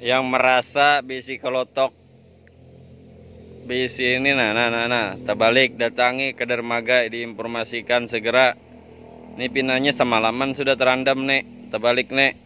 yang merasa bisi kelotok bisi ini nah nah nah nah terbalik datangi ke dermaga diinformasikan segera ini pinanya semalaman sudah terandam nek terbalik nek